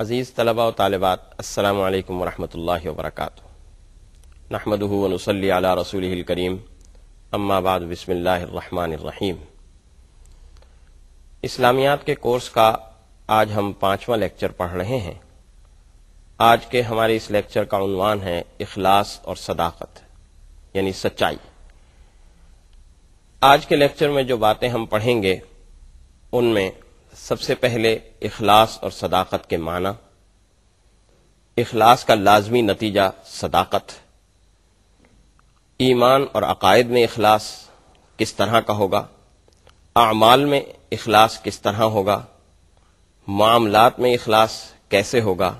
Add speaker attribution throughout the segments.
Speaker 1: अज़ीज़ तलबा तालबात अल्लाम वरहमल वर्क नहमदनसली रसूल करीम अम्माबाद बसमीम इस्लामियात के कोर्स का आज हम पांचवा लेक्चर पढ़ रहे हैं आज के हमारे इस लेक्चर का उनवान है इखलास और सदाकत यानी सच्चाई आज के लेक्चर में जो बातें हम पढ़ेंगे उनमें सबसे पहले इखलास और सदाकत के माना इखलास का लाजमी नतीजा सदाकत ईमान और अकायद में अखलास किस तरह का होगा अमाल में अखलास किस तरह होगा मामलात में अखलास कैसे होगा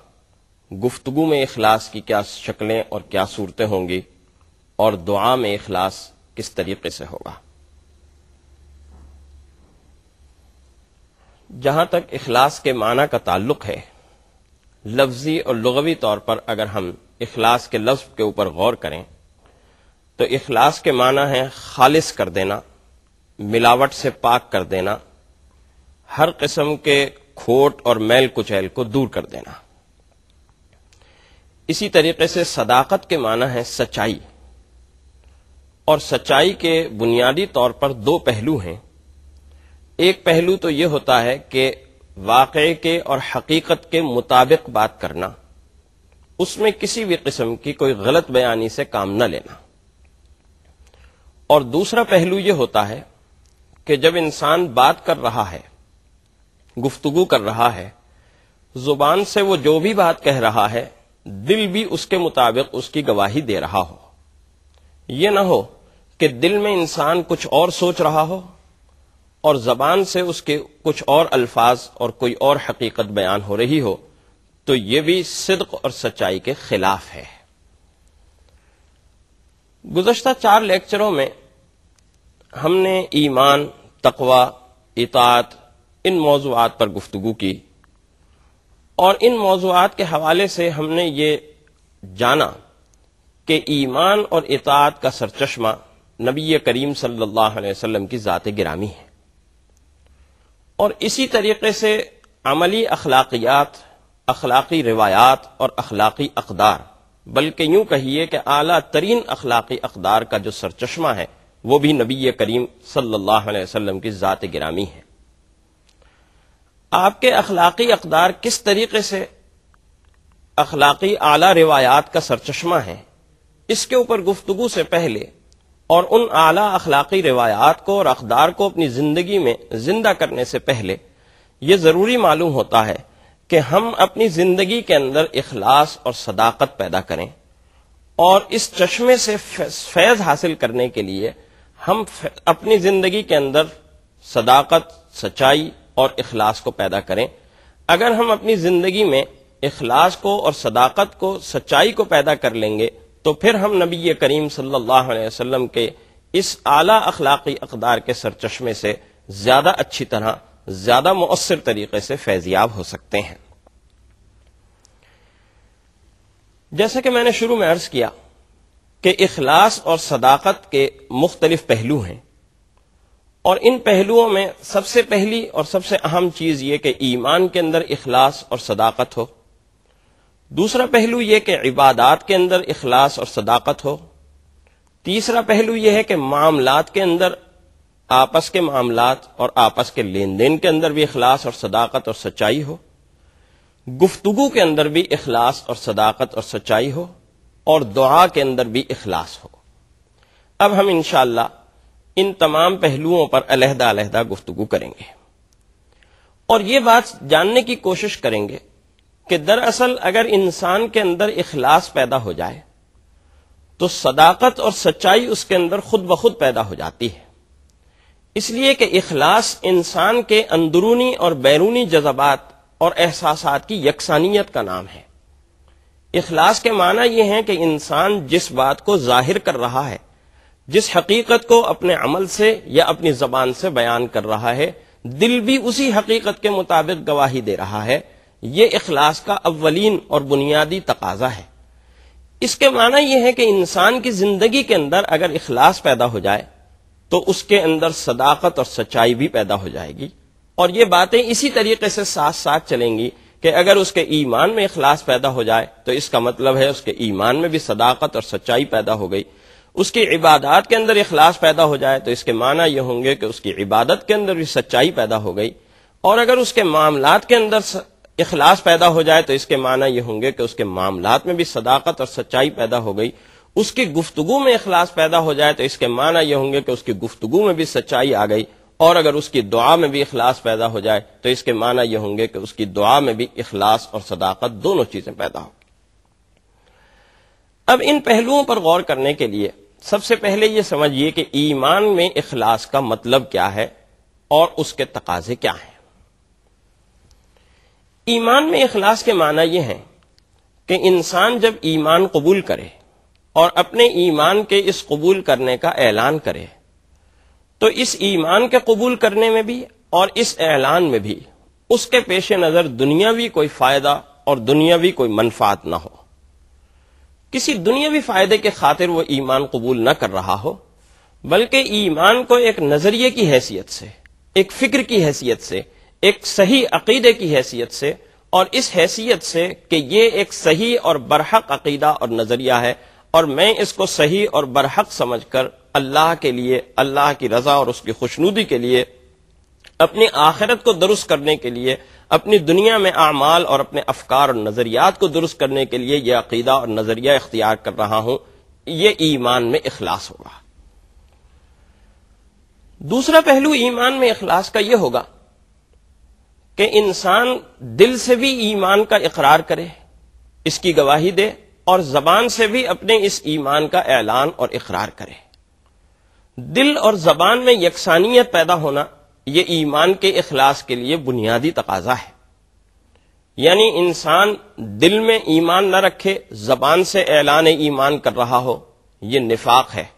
Speaker 1: गुफ्तगु में अखलास की क्या शक्लें और क्या सूरतें होंगी और दुआ में अखलास किस तरीके से होगा जहां तक इखलास के माना का ताल्लुक है लफ्जी और लुगवी तौर पर अगर हम इखलास के लफ्ज के ऊपर गौर करें तो इखलास के माना है खालिस कर देना मिलावट से पाक कर देना हर किस्म के खोट और मैल कुचैल को दूर कर देना इसी तरीके से सदाकत के माना है सच्चाई और सच्चाई के बुनियादी तौर पर दो पहलू हैं एक पहलू तो यह होता है कि वाक़े के और हकीकत के मुताबिक बात करना उसमें किसी भी किस्म की कोई गलत बयानी से काम न लेना और दूसरा पहलू यह होता है कि जब इंसान बात कर रहा है गुफ्तगु कर रहा है जुबान से वो जो भी बात कह रहा है दिल भी उसके मुताबिक उसकी गवाही दे रहा हो ये ना हो कि दिल में इंसान कुछ और सोच रहा हो और जबान से उसके कुछ और अल्फाज और कोई और हकीकत बयान हो रही हो तो ये भी सिद्क और सच्चाई के खिलाफ है गुजशत चार लेक्चरों में हमने ईमान तकवा इतात इन मौजूद पर गुफ्तगु की और इन मौजूद के हवाले से हमने ये जाना कि ईमान और इतात का सरचश्मा नबी करीम सल्लल्लाहु अलैहि वसल्लम की ज़ात गिरामी है और इसी तरीके से अमली अखलाकियात अखलाकी रिवायात और अखलाकी अकदार बल्कि यूं कहिए कि आला तरीन अखलाकी अकदार का जो सरचश्मा है वह भी नबी करीम सल्लल्लाहु अलैहि वसल्लम की ज़ात गिरामी है आपके अखलाकी अकदार किस तरीके से अखलाकी आला रिवायात का सरचश्मा है इसके ऊपर गुफ्तगु से पहले और उन आला अखलाकी रिवायात को और अखदार को अपनी जिंदगी में जिंदा करने से पहले यह जरूरी मालूम होता है कि हम अपनी जिंदगी के अंदर इखलास और सदाकत पैदा करें और इस चश्मे से फैज हासिल करने के लिए हम अपनी जिंदगी के अंदर सदाकत सच्चाई और इखलास को पैदा करें अगर हम अपनी जिंदगी में इखलास को और सदाकत को सच्चाई को पैदा कर लेंगे तो फिर हम नबी करीम सल्लल्लाहु अलैहि वसल्लम के इस आला अखलाकी अकदार के सरचश्मे से ज्यादा अच्छी तरह ज्यादा मؤसर तरीके से फैजियाब हो सकते हैं जैसा कि मैंने शुरू में अर्ज किया कि इखलास और सदाकत के मुख्तलिफ पहलू हैं और इन पहलुओं में सबसे पहली और सबसे अहम चीज ये कि ईमान के अंदर इखलास और सदाकत हो दूसरा पहलू यह कि इबादात के अंदर इखलास और सदाकत हो तीसरा पहलू यह है कि मामलात के अंदर आपस के मामलात और आपस के लेन देन के अंदर भी इखलास और सदाकत और सच्चाई हो गुफ्तगु के अंदर भी इखलास और सदाकत और सच्चाई हो और दुआ के अंदर भी इखलास हो अब हम इनशाला इन तमाम पहलुओं पर अलहदा अलहदा गुफ्तगु करेंगे और ये बात जानने की कोशिश करेंगे कि दरअसल अगर इंसान के अंदर इखलास पैदा हो जाए तो सदाकत और सच्चाई उसके अंदर खुद ब खुद पैदा हो जाती है इसलिए कि इखलास इंसान के अंदरूनी और बैरूनी जज्बात और एहसास की यकसानियत का नाम है इखलास के माना यह है कि इंसान जिस बात को जाहिर कर रहा है जिस हकीकत को अपने अमल से या अपनी जबान से बयान कर रहा है दिल भी उसी हकीकत के मुताबिक गवाही दे रहा है ये इखलास का अवलिन और बुनियादी तकाजा है इसके माना यह है कि इंसान की जिंदगी के अंदर अगर इखलास पैदा हो जाए तो उसके अंदर सदाकत और सच्चाई भी पैदा हो जाएगी और ये बातें इसी तरीके से साथ साथ चलेंगी कि अगर उसके ईमान में इखलास पैदा हो जाए तो इसका मतलब है उसके ईमान में भी सदाकत और सच्चाई पैदा हो गई उसकी इबादत के अंदर इखलास पैदा हो जाए तो इसके माना यह होंगे कि उसकी इबादत के अंदर भी सच्चाई पैदा हो गई और अगर उसके मामला के अंदर इखलास पैदा हो जाए तो इसके माना यह होंगे कि उसके मामलात में भी सदाकत और सच्चाई पैदा हो गई उसकी गुफ्तगु में इखलास पैदा हो जाए तो इसके माना यह होंगे कि उसकी गुफ्तगु में भी सच्चाई आ गई और अगर उसकी दुआ में भी इखलास पैदा हो जाए तो इसके माना यह होंगे कि उसकी दुआ में भी इखलास और सदाकत दोनों चीजें पैदा होगी अब इन पहलुओं पर गौर करने के लिए सबसे पहले यह समझिए कि ईमान में इखलास का मतलब क्या है और उसके तकाजे क्या है ईमान में इखलास के माना यह है कि इंसान जब ईमान कबूल करे और अपने ईमान के इस कबूल करने का ऐलान करे तो इस ईमान के कबूल करने में भी और इस ऐलान में भी उसके पेश नज़र दुनियावी कोई फ़ायदा और दुनियावी कोई मनफात ना हो किसी दुनियावी फ़ायदे के खातिर वो ईमान कबूल ना कर रहा हो बल्कि ईमान को एक नज़रिए की हैसियत से एक फिक्र की हैसियत से एक सही अकीदे की हैसियत से और इस हैसियत से कि ये एक सही और बरहक अकीदा और नज़रिया है और मैं इसको सही और बरहक समझ कर अल्लाह के लिए अल्लाह की रजा और उसकी खुशनुदी के लिए अपनी आखिरत को दुरुस्त करने के लिए अपनी दुनिया में अमाल और अपने अफकार और नज़रियात को दुरुस्त करने के लिए यह अकीदा और नज़रिया इख्तियार कर रहा हूं यह ईमान में इखलास होगा दूसरा पहलू ईमान में इखलास का यह होगा कि इंसान दिल से भी ईमान का इकरार करे इसकी गवाही दे और जबान से भी अपने इस ईमान का ऐलान और इकरार करे दिल और जबान में यकसानियत पैदा होना ये ईमान के अखलास के लिए बुनियादी तकाजा है यानी इंसान दिल में ईमान न रखे जबान से ऐलान ईमान कर रहा हो यह निफाक है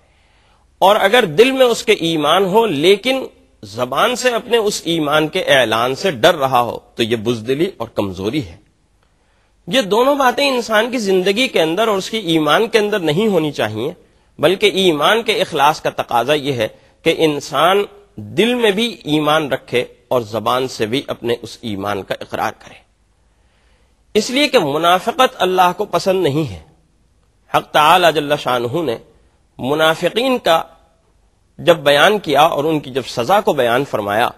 Speaker 1: और अगर दिल में उसके ईमान हो लेकिन जबान से अपने उस ईमान के ऐलान से डर रहा हो तो यह बुजदिली और कमजोरी है ये दोनों बातें इंसान की जिंदगी के अंदर और उसकी ईमान के अंदर नहीं होनी चाहिए बल्कि ईमान के इखलास का तकाजा यह है कि इंसान दिल में भी ईमान रखे और जबान से भी अपने उस ईमान का इकरार करे इसलिए कि मुनाफिकत अल्लाह को पसंद नहीं है हक तला शाह ने मुनाफिकीन का जब बयान किया और उनकी जब सजा को बयान फरमाया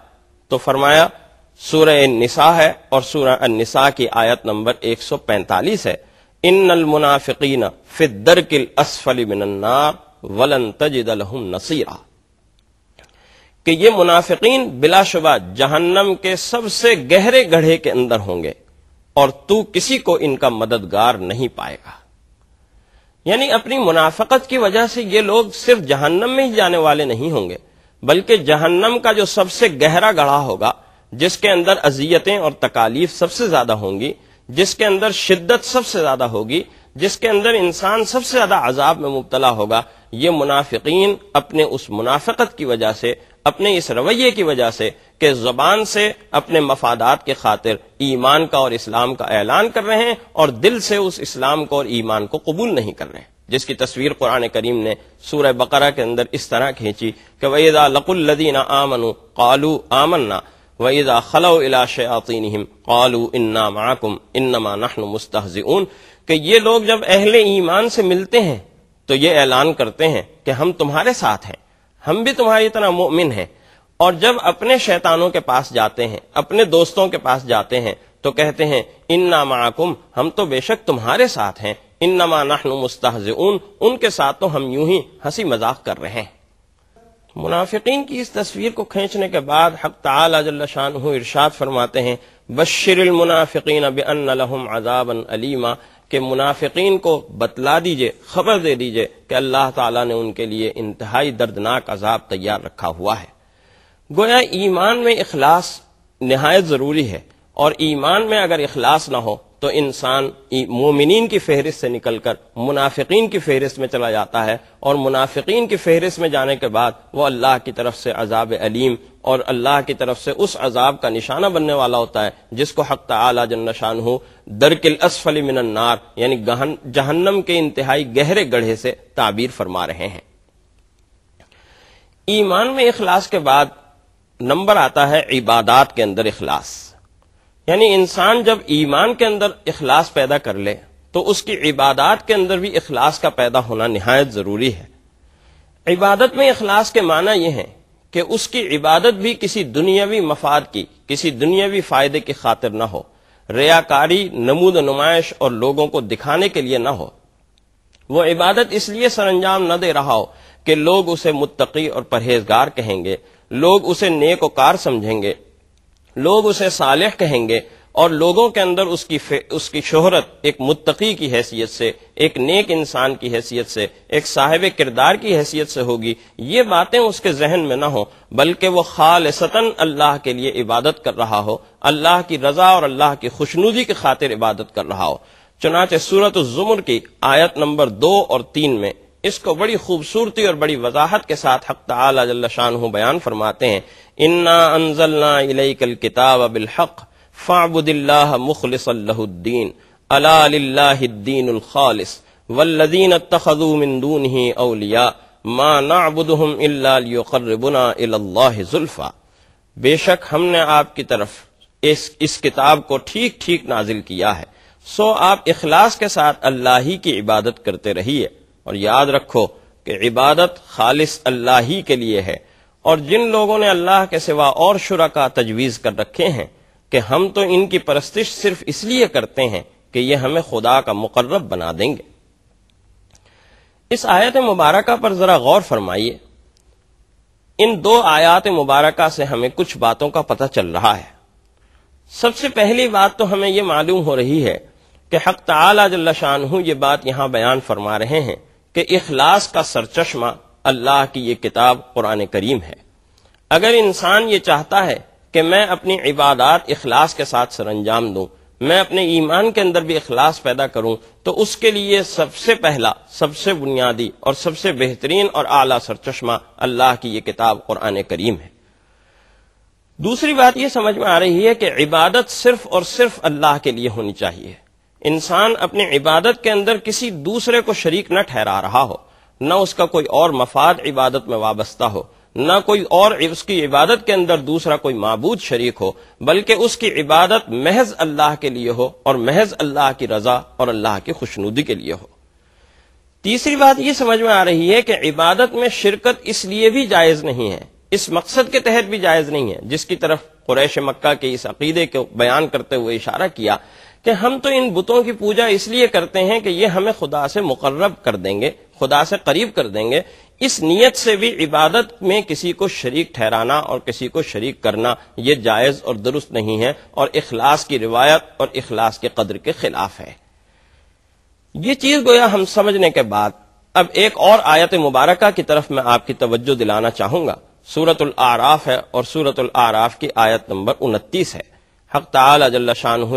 Speaker 1: तो फरमाया सूर्य निसा है और सूर्य निसा की आयत नंबर 145 है इन मुनाफिकीन फिदर किल असफली मिनन्नार वलन तजदल नसीरा कि ये मुनाफिकीन बिलाशुबा जहन्नम के सबसे गहरे गढ़े के अंदर होंगे और तू किसी को इनका मददगार नहीं पाएगा यानी अपनी मुनाफकत की वजह से ये लोग सिर्फ जहन्नम में ही जाने वाले नहीं होंगे बल्कि जहन्नम का जो सबसे गहरा गढ़ा होगा जिसके अंदर अजियतें और तकालीफ सबसे ज्यादा होंगी जिसके अंदर शिद्दत सबसे ज्यादा होगी जिसके अंदर इंसान सबसे ज्यादा अजाब में मुबतला होगा ये मुनाफिक अपने उस मुनाफकत की वजह से अपने इस रवैये की वजह से कि जबान से अपने मफादात के खातिर ईमान का और इस्लाम का ऐलान कर रहे हैं और दिल से उस इस्लाम को और ईमान को कबूल नहीं कर रहे हैं जिसकी तस्वीर कुरान करीम ने सूरह बकरा के अंदर इस तरह खींची कि वईदा लकुल्लदीना आमनु कालू आमन्ना वईदा खलो इला शयातिनहिम कालू इन्ना माकुम इन्नमा नहनु मुस्तहज़िऊन कि ये लोग जब अहले ईमान से मिलते हैं तो ये ऐलान करते हैं कि हम तुम्हारे साथ हैं हम भी तुम्हारी तरह मोमिन हैं और जब अपने शैतानों के पास जाते हैं अपने दोस्तों के पास जाते हैं तो कहते हैं इन्ना माकुम हम तो बेशक तुम्हारे साथ हैं इन्नमा नाहनु मुस्ताज उनके साथ तो हम यूं ही हंसी मजाक कर रहे हैं मुनाफिकीन की इस तस्वीर को खींचने के बाद हक तालाशान इर्शाद फरमाते हैं बशर मुनाफिकीन अब अन लहम अजाबन अलीमा के मुनाफिकीन को बतला दीजिए खबर दे दीजिए कि अल्लाह ताला ने उनके लिए इंतहाई दर्दनाक अजाब तैयार रखा हुआ है गोया ईमान में इखलास नहायत ज़रूरी है और ईमान में अगर इखलास ना हो तो इंसान मोमिन की फहरिस्त से निकलकर मुनाफिकीन की फहरिस्त में चला जाता है और मुनाफिकीन की फहरिस्त में जाने के बाद वो अल्लाह की तरफ से अजाब अलीम और अल्लाह की तरफ से उस अजाब का निशाना बनने वाला होता है जिसको हक तला जन्नशान हो दरकिल असफली मिनन्नार यानी जहन्नम के इंतहाई गहरे गढ़े से ताबीर फरमा रहे हैं ईमान में इखलास के बाद नंबर आता है इबादात के अंदर इखलास यानी इंसान जब ईमान के अंदर इखलास पैदा कर ले तो उसकी इबादत के अंदर भी इखलास का पैदा होना नहायत ज़रूरी है इबादत में इखलास के माना यह है कि उसकी इबादत भी किसी दुनियावी मफाद की किसी दुनियावी फ़ायदे की खातिर ना हो रियाकारी नमूद नुमाइश और लोगों को दिखाने के लिए ना हो वो इबादत इसलिए सरंजाम न दे रहा हो कि लोग उसे मुत्तकी और परहेजगार कहेंगे लोग उसे नेक कार समझेंगे लोग उसे सालेह कहेंगे और लोगों के अंदर उसकी उसकी शोहरत एक मुत्तकी की हैसियत से एक नेक इंसान की हैसियत से एक साहिब किरदार की हैसियत से होगी ये बातें उसके जहन में ना हो बल्कि वो सतन अल्लाह के लिए इबादत कर रहा हो अल्लाह की रजा और अल्लाह की खुशनुदी की खातिर इबादत कर रहा हो चुनाच सूरत जुमर की आयत नंबर दो और तीन में इसको बड़ी खूबसूरती और बड़ी वजाहत के साथ हक तला शाह बयान फरमाते हैं इन्ना अनजल्ला कल किताब बिलहक फ़ाबुदिल्ला मुखलसल्लाद्दीन अलाद्दीन खालिस वल्लदीन तखजूमिंदून ही अलिया माँ नाबुदहम इलाबना जुल्फ़ा बेशक हमने आपकी तरफ इस इस किताब को ठीक ठीक नाजिल किया है सो आप इखलास के साथ अल्लाह ही की इबादत करते रहिए और याद रखो कि इबादत खालिस अल्लाह ही के लिए है और जिन लोगों ने अल्लाह के सिवा और शुरा का तजवीज़ कर रखे हैं कि हम तो इनकी परस्तिश सिर्फ इसलिए करते हैं कि यह हमें खुदा का मुकर्रब बना देंगे इस आयत मुबारक पर ज़रा गौर फरमाइए इन दो आयात मुबारक से हमें कुछ बातों का पता चल रहा है सबसे पहली बात तो हमें यह मालूम हो रही है कि हक तला शाह ये बात यहां बयान फरमा रहे हैं कि इखलास का सरचश्मा अल्लाह की ये किताब कुरान करीम है अगर इंसान ये चाहता है कि मैं अपनी इबादत इखलास के साथ सर अंजाम दूं मैं अपने ईमान के अंदर भी इखलास पैदा करूं तो उसके लिए सबसे पहला सबसे बुनियादी और सबसे बेहतरीन और आला सरचश्मा अल्लाह की ये किताब कुरान करीम है दूसरी बात यह समझ में आ रही है कि इबादत सिर्फ और सिर्फ अल्लाह के लिए होनी चाहिए इंसान अपनी इबादत के अंदर किसी दूसरे को शरीक न ठहरा रहा हो न उसका कोई और मफाद इबादत में वाबस्ता हो न कोई और उसकी इबादत के अंदर दूसरा कोई मबूद शरीक हो बल्कि उसकी इबादत महज अल्लाह के लिए हो और महज अल्लाह की रजा और अल्लाह की खुशनुदी के लिए हो तीसरी बात यह समझ में आ रही है कि इबादत में शिरकत इसलिए भी जायज नहीं है इस मकसद के तहत भी जायज नहीं है जिसकी तरफ कुरैश मक्का के इस अकीदे को बयान करते हुए इशारा किया कि हम तो इन बुतों की पूजा इसलिए करते हैं कि ये हमें खुदा से मुकर्रब कर देंगे खुदा से करीब कर देंगे इस नीयत से भी इबादत में किसी को शरीक ठहराना और किसी को शरीक करना ये जायज़ और दुरुस्त नहीं है और इखलास की रिवायत और इखलास के कदर के खिलाफ है ये चीज़ गोया हम समझने के बाद अब एक और आयत मुबारक की तरफ मैं आपकी तवज्जो दिलाना चाहूंगा सूरतुल आराफ है और सूरतुल आराफ की आयत नंबर उनतीस है हक तला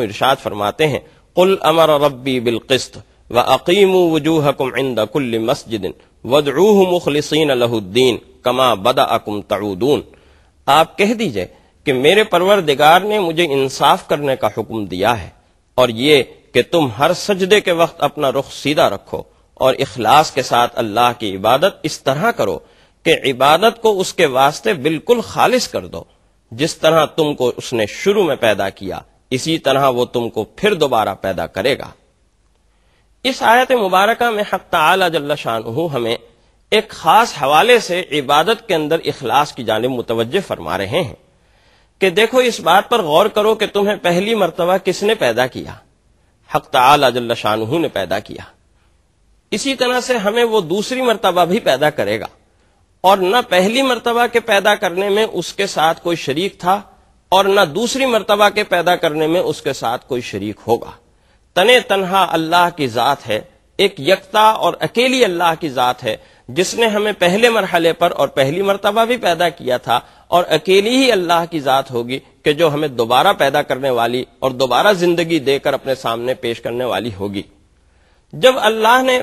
Speaker 1: इर्शाद फरमाते हैं कुल अमर रब्बी बिलकस्त व अकीम वजूहकुम इंद कुल्ल मस्जिद वदरूह मुखलसिन लहुद्दीन कमा बदा अकुम तऊदून आप कह दीजिए कि मेरे दिगार ने मुझे इंसाफ करने का हुक्म दिया है और ये कि तुम हर सजदे के वक्त अपना रुख सीधा रखो और इखलास के साथ अल्लाह की इबादत इस तरह करो कि इबादत को उसके वास्ते बिल्कुल खालिश कर दो जिस तरह तुमको उसने शुरू में पैदा किया इसी तरह वो तुमको फिर दोबारा पैदा करेगा इस आयत मुबारक में हक तला जल्ला शाह हमें एक खास हवाले से इबादत के अंदर इखलास की जानब मुतवजह फरमा रहे हैं कि देखो इस बात पर गौर करो कि तुम्हें पहली मरतबा किसने पैदा किया हक तला जल्ला शाह ने पैदा किया इसी तरह से हमें वो दूसरी मरतबा भी पैदा करेगा और न पहली मरतबा के पैदा करने में उसके साथ कोई शरीक था और न दूसरी मरतबा के पैदा करने में उसके साथ कोई शरीक होगा तने तनहा अल्लाह की ज़ात है एक यकता और अकेली अल्लाह की ज़ात है जिसने हमें पहले मरहले पर और पहली मरतबा भी पैदा किया था और अकेली ही अल्लाह की ज़ात होगी कि जो हमें दोबारा पैदा करने वाली और दोबारा जिंदगी देकर अपने सामने पेश करने वाली होगी जब अल्लाह ने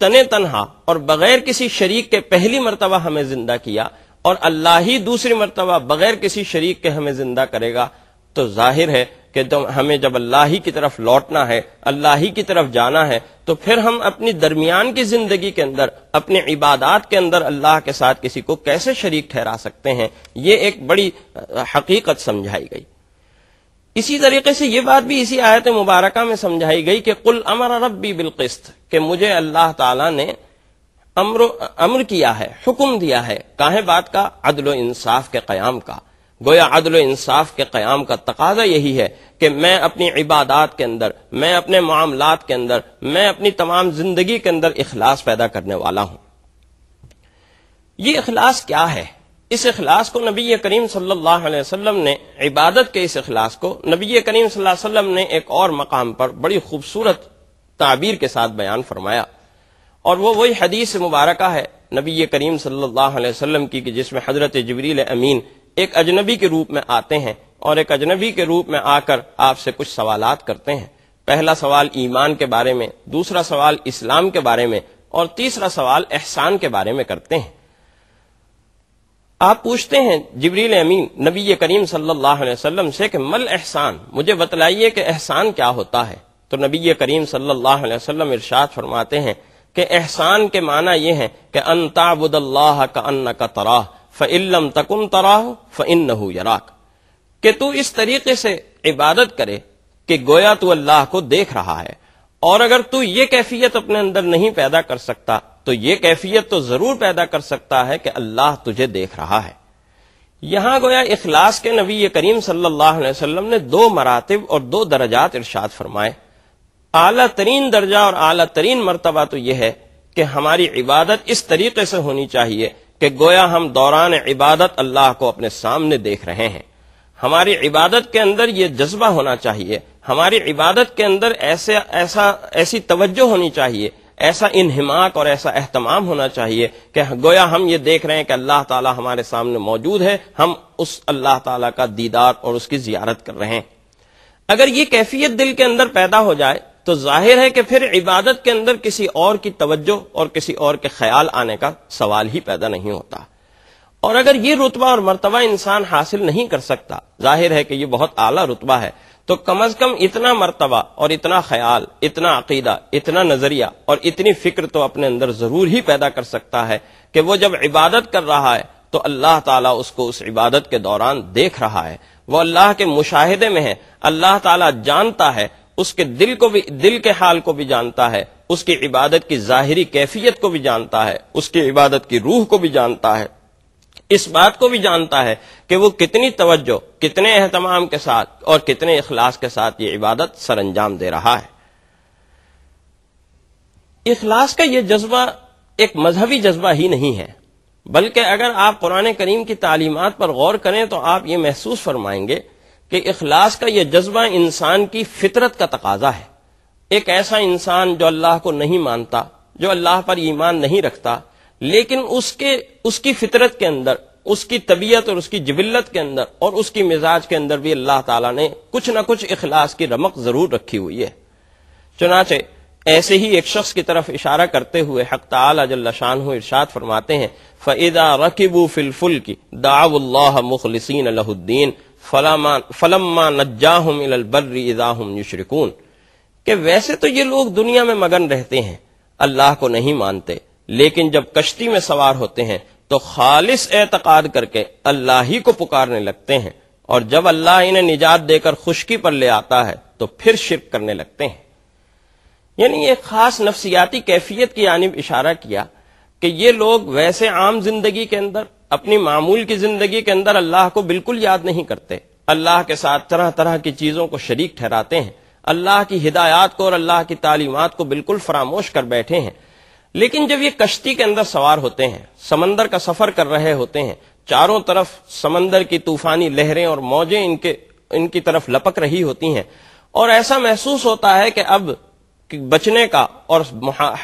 Speaker 1: तने तनहा और बगैर किसी शरीक के पहली मरतबा हमें जिंदा किया और अल्लाह ही दूसरी मरतबा बगैर किसी शरीक के हमें जिंदा करेगा तो जाहिर है कि तो हमें जब अल्लाह ही की तरफ लौटना है अल्लाह ही की तरफ जाना है तो फिर हम अपनी दरमियान की जिंदगी के अंदर अपने इबादत के अंदर अल्लाह के साथ किसी को कैसे शरीक ठहरा सकते हैं ये एक बड़ी हकीकत समझाई गई इसी तरीके से ये बात भी इसी आयत मुबारक में समझाई गई कि कुल अमर अरब भी बिलकिस्त के मुझे अल्लाह ताला ने अम्र अम्र किया है हुक्म दिया है काहे बात का अदल इंसाफ के क्याम का गोया अदल इंसाफ के क्याम का तकाजा यही है कि मैं अपनी इबादत के अंदर मैं अपने मामलात के अंदर मैं अपनी तमाम जिंदगी के अंदर इखलास पैदा करने वाला हूं ये इखलास क्या है इस अखलास को नबी करीम सल्लल्लाहु ने इबादत के इस अखलास को नबी करीम सल्लल्लाहु ने एक और मकाम पर बड़ी खूबसूरत ताबीर के साथ बयान फरमाया और वो वही हदीस मुबारक है नबी करीम सल्लल्लाहु की कि जिसमें हजरत जबरील अमीन एक अजनबी के रूप में आते हैं और एक अजनबी के रूप में आकर आपसे कुछ सवाल करते हैं पहला सवाल ईमान के बारे में दूसरा सवाल इस्लाम के बारे में और तीसरा सवाल एहसान के बारे में करते हैं आप पूछते हैं जबरील अमीन नबी करीम सल्लल्लाहु अलैहि वसल्लम से कि मल एहसान मुझे बतलाइए कि एहसान क्या होता है तो नबी करीम सल्लल्लाहु अलैहि वसल्लम इरशाद फरमाते हैं कि एहसान के माना यह है कि अन का अन्न का तराह फम तक तराह फ़िन यराक कि तू इस तरीके से इबादत करे कि गोया तो अल्लाह को देख रहा है और अगर तू ये कैफियत अपने अंदर नहीं पैदा कर सकता तो ये कैफियत तो जरूर पैदा कर सकता है कि अल्लाह तुझे देख रहा है यहां गोया इखलास के नबी करीम सल्लल्लाहु अलैहि वसल्लम ने दो मरातब और दो दर्जात इर्शाद फरमाए आला तरीन दर्जा और आला तरीन मरतबा तो यह है कि हमारी इबादत इस तरीके से होनी चाहिए कि गोया हम दौरान इबादत अल्लाह को अपने सामने देख रहे हैं हमारी इबादत के अंदर ये जज्बा होना चाहिए हमारी इबादत के अंदर ऐसे ऐसा ऐसी तवज्जो होनी चाहिए ऐसा इनहमाक और ऐसा अहतमाम होना चाहिए कि गोया हम ये देख रहे हैं कि अल्लाह ताला हमारे सामने मौजूद है हम उस अल्लाह ताला का दीदार और उसकी जियारत कर रहे हैं अगर ये कैफियत दिल के अंदर पैदा हो जाए तो जाहिर है कि फिर इबादत के अंदर किसी और की तवज्जो और किसी और के ख्याल आने का सवाल ही पैदा नहीं होता और अगर ये रुतबा और मरतबा इंसान हासिल नहीं कर सकता जाहिर है कि यह बहुत आला रुतबा है तो कम अज कम इतना मरतबा और इतना ख्याल इतना अकीदा इतना नजरिया और इतनी फिक्र तो अपने अंदर जरूर ही पैदा कर सकता है कि वो जब इबादत कर रहा है तो अल्लाह तला उसको उस इबादत के दौरान देख रहा है वो अल्लाह के मुशाहिदे में है अल्लाह तला जानता है उसके दिल को भी दिल के हाल को भी जानता है उसकी इबादत की जाहिरी कैफियत को भी जानता है उसकी इबादत की रूह को भी जानता है इस बात को भी जानता है कि वो कितनी तवज्जो कितने अहतमाम के साथ और कितने इखलास के साथ ये इबादत सर अंजाम दे रहा है इखलास का यह जज्बा एक मजहबी जज्बा ही नहीं है बल्कि अगर आप पुराने करीम की तालीमत पर गौर करें तो आप ये महसूस फरमाएंगे कि इखलास का यह जज्बा इंसान की फितरत का तकाजा है एक ऐसा इंसान जो अल्लाह को नहीं मानता जो अल्लाह पर ईमान नहीं रखता लेकिन उसके उसकी फितरत के अंदर उसकी तबीयत और उसकी जबिलत के अंदर और उसकी मिजाज के अंदर भी अल्लाह ताला ने कुछ ना कुछ इखलास की रमक जरूर रखी हुई है चुनाचे ऐसे ही एक शख्स की तरफ इशारा करते हुए हक शाह इर्शाद फरमाते हैं फ़ैदा रकीबू फिलफुल की दाउल्ला मुखलसिन अलहुद्दीन फलम्मा नज्जाहम इलबर्री के वैसे तो ये लोग दुनिया में मगन रहते हैं अल्लाह को नहीं मानते लेकिन जब कश्ती में सवार होते हैं तो खालिस एतकाद करके अल्लाह ही को पुकारने लगते हैं और जब अल्लाह इन्हें निजात देकर खुशकी पर ले आता है तो फिर शिर करने लगते हैं यानी एक खास नफसियाती कैफियत की जानब इशारा किया कि ये लोग वैसे आम जिंदगी के अंदर अपनी मामूल की जिंदगी के अंदर अल्लाह को बिल्कुल याद नहीं करते अल्लाह के साथ तरह तरह की चीजों को शरीक ठहराते हैं अल्लाह की हिदायत को और अल्लाह की तालीमत को बिल्कुल फरामोश कर बैठे हैं लेकिन जब ये कश्ती के अंदर सवार होते हैं समंदर का सफर कर रहे होते हैं चारों तरफ समंदर की तूफानी लहरें और मौजें इनके इनकी तरफ लपक रही होती हैं और ऐसा महसूस होता है कि अब बचने का और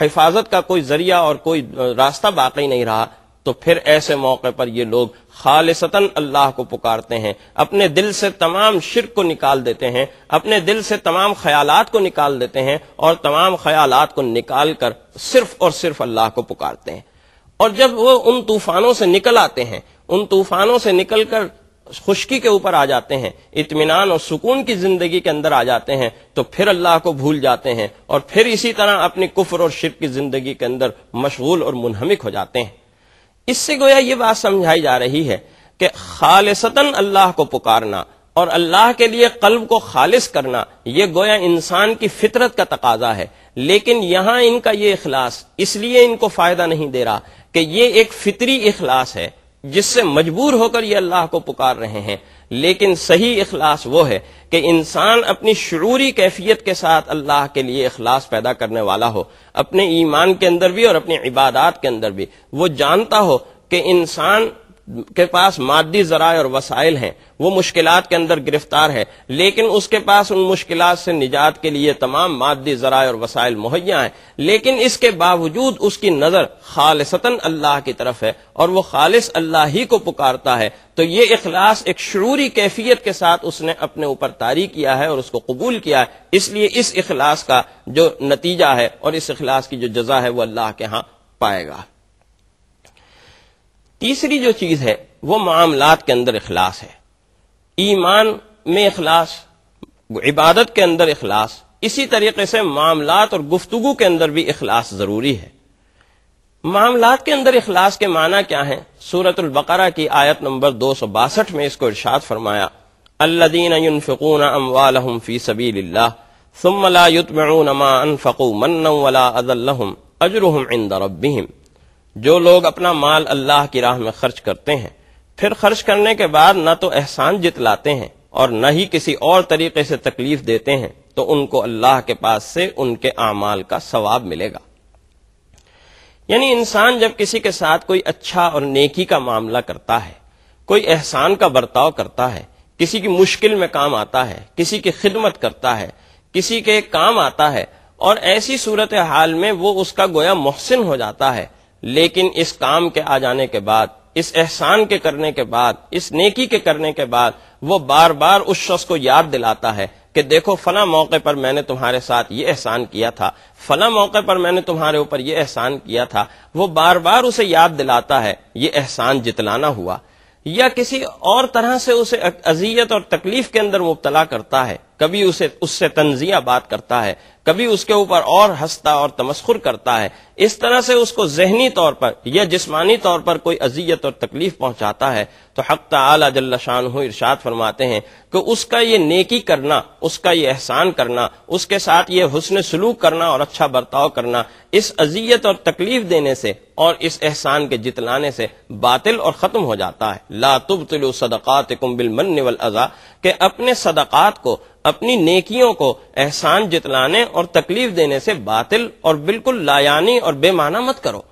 Speaker 1: हिफाजत का कोई जरिया और कोई रास्ता बाकी नहीं रहा तो फिर ऐसे मौके पर ये लोग खालिसतन अल्लाह को पुकारते हैं अपने दिल से तमाम शिर को निकाल देते हैं अपने दिल से तमाम ख्याल को निकाल देते हैं और तमाम ख्याल को निकाल कर सिर्फ और सिर्फ अल्लाह को पुकारते हैं और जब वो उन तूफानों से निकल आते हैं उन तूफानों से निकल कर खुशकी के ऊपर आ जाते हैं इतमान और सुकून की जिंदगी के अंदर आ जाते हैं तो फिर अल्लाह को भूल जाते हैं और फिर इसी तरह अपनी कुफर और शिर की जिंदगी के अंदर मशगूल और मुनहमिक हो जाते हैं इससे गोया ये बात समझाई जा रही है कि खालिसतन अल्लाह को पुकारना और अल्लाह के लिए कल्ब को खालिश करना यह गोया इंसान की फितरत का तकाजा है लेकिन यहां इनका ये अखलास इसलिए इनको फायदा नहीं दे रहा कि यह एक फितरी अखलास है जिससे मजबूर होकर ये अल्लाह को पुकार रहे हैं लेकिन सही अखलास वो है कि इंसान अपनी शुरूरी कैफियत के साथ अल्लाह के लिए अखलास पैदा करने वाला हो अपने ईमान के अंदर भी और अपनी इबादत के अंदर भी वो जानता हो कि इंसान के पास मादी जराए और वसाइल हैं वो मुश्किल के अंदर गिरफ्तार है लेकिन उसके पास उन मुश्किल से निजात के लिए तमाम मादी जराए और वसाइल मुहैया है लेकिन इसके बावजूद उसकी नज़र खालसता अल्लाह की तरफ है और वह खालिस अल्लाह ही को पुकारता है तो ये अखलास एक शरूरी कैफियत के साथ उसने अपने ऊपर तारी किया है और उसको कबूल किया है इसलिए इस अखलास का जो नतीजा है और इस अखलास की जो जजा है वो अल्लाह के यहाँ पाएगा तीसरी जो चीज है वो मामलात के अंदर अखलास है ईमान में अखलास इबादत के अंदर अखलास इसी तरीके से मामलात और गुफ्तगु के अंदर भी अखलास जरूरी है मामलात के अंदर अखलास के माना क्या है सूरतुल्बकरा की आयत नंबर दो सौ बासठ में इसको इर्शाद फरमाया अल्लादीन फ़िकून अम्वालहम फ़ी सबील सुमला युतमणमा अनफ़कू मन्नम वला अजल्लहम अजरहम इंद रब्बिहिम जो लोग अपना माल अल्लाह की राह में खर्च करते हैं फिर खर्च करने के बाद न तो एहसान जित लाते हैं और न ही किसी और तरीके से तकलीफ देते हैं तो उनको अल्लाह के पास से उनके अमाल का सवाब मिलेगा यानी इंसान जब किसी के साथ कोई अच्छा और नेकी का मामला करता है कोई एहसान का बर्ताव करता है किसी की मुश्किल में काम आता है किसी की खिदमत करता है किसी के काम आता है और ऐसी सूरत हाल में वो उसका गोया मोहसिन हो जाता है लेकिन इस काम के आ जाने के बाद इस एहसान के करने के बाद इस नेकी के करने के बाद वो बार बार उस शख्स को याद दिलाता है कि देखो फला मौके पर मैंने तुम्हारे साथ ये एहसान किया था फला मौके पर मैंने तुम्हारे ऊपर ये एहसान किया था वो बार बार उसे याद दिलाता है ये एहसान जितलाना हुआ या किसी और तरह से उसे अजियत और तकलीफ के अंदर मुबतला करता है कभी उसे उससे तंजिया बात करता है कभी उसके ऊपर और हंसता और तमस्खुर करता है इस तरह से उसको जहनी तौर पर या जिस्मानी तौर पर कोई अजियत और तकलीफ पहुंचाता है तो हक तला जल्ला शान इर्शाद फरमाते हैं कि उसका ये नेकी करना उसका ये एहसान करना उसके साथ ये हुसन सलूक करना और अच्छा बर्ताव करना इस अजियत और तकलीफ देने से और इस एहसान के जितलाने से बातिल और खत्म हो जाता है ला तुब तिलु सदक़ात कुम्बिल मन वल अजा कि अपने सदाक़ात को अपनी नेकियों को एहसान जितलाने और तकलीफ देने से बातिल और बिल्कुल लायानी और बेमाना मत करो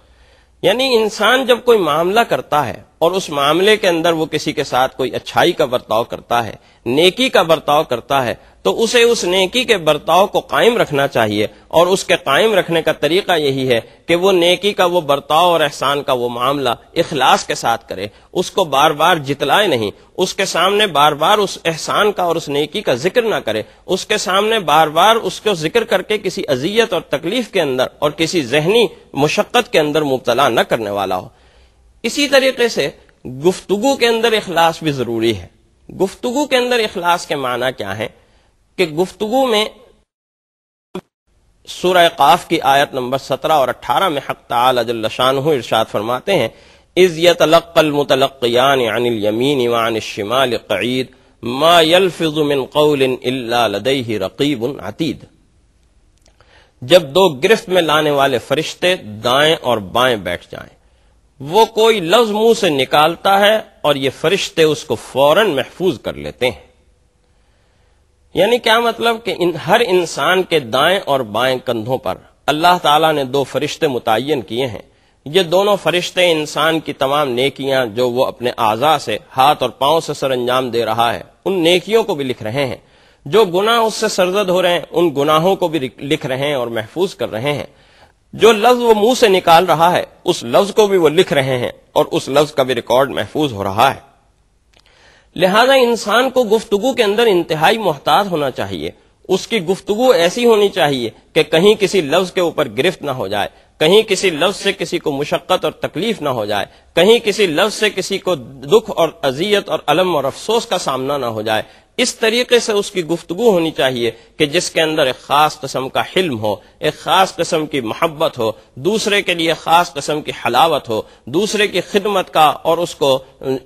Speaker 1: यानी इंसान जब कोई मामला करता है और उस मामले के अंदर वो किसी के साथ कोई अच्छाई का बर्ताव करता है नेकी का बर्ताव करता है तो उसे उस नेकी के बर्ताव को कायम रखना चाहिए और उसके कायम रखने का तरीका यही है कि वो नेकी का वो बर्ताव और एहसान का वो मामला इखलास के साथ करे उसको बार बार जितलाए नहीं उसके सामने बार बार उस एहसान का और उस नेकी का जिक्र ना करे उसके सामने बार बार उसको जिक्र करके किसी अजियत और तकलीफ के अंदर और किसी जहनी मुशक्क़त के अंदर मुबतला न करने वाला हो इसी तरीके से गुफ्तगु के अंदर इखलास भी जरूरी है गुफ्तगु के अंदर इखलास के माना क्या है कि गुफ्तगु में सूर्य काफ की आयत नंबर सत्रह और अट्ठारह में हक तजल्लाशान इर्शाद फरमाते हैं इज यतलकल मुतलकयान अनिल यमीन इवान शिमाल कईद मा यलफिजुमिन कौल इल्ला लदई रकीब उन अतीद जब दो गिरफ्त में लाने वाले फरिश्ते दाएं और बाएं बैठ जाएं वो कोई लफ्ज मुंह से निकालता है और ये फरिश्ते उसको फौरन महफूज कर लेते हैं यानी क्या मतलब कि इन हर इंसान के दाएं और बाएं कंधों पर अल्लाह ताला ने दो फरिश्ते मुतन किए हैं ये दोनों फरिश्ते इंसान की तमाम नेकियां जो वो अपने आजा से हाथ और पांव से सर अंजाम दे रहा है उन नेकियों को भी लिख रहे हैं जो गुनाह उससे सरजद हो रहे हैं उन गुनाहों को भी लिख रहे हैं और महफूज कर रहे हैं जो लफ्ज वो मुंह से निकाल रहा है उस लफ्ज को भी वो लिख रहे हैं और उस लफ्ज का भी रिकॉर्ड महफूज हो रहा है लिहाजा इंसान को गुफ्तगु के अंदर इंतहाई मोहताज होना चाहिए उसकी गुफ्तगु ऐसी होनी चाहिए कि कहीं किसी लफ्ज के ऊपर गिरफ्त ना हो जाए कहीं किसी लफ्ज से किसी को मुशक्क़त और तकलीफ ना हो जाए कहीं किसी लफ्ज से किसी को दुख और अजियत और अलम और अफसोस का सामना ना हो जाए इस तरीके से उसकी गुफ्तु होनी चाहिए कि जिसके अंदर एक ख़ास कस्म का हिल्म हो एक ख़ास कस्म की मोहब्बत हो दूसरे के लिए ख़ास कस्म की हलावत हो दूसरे की खिदमत का और उसको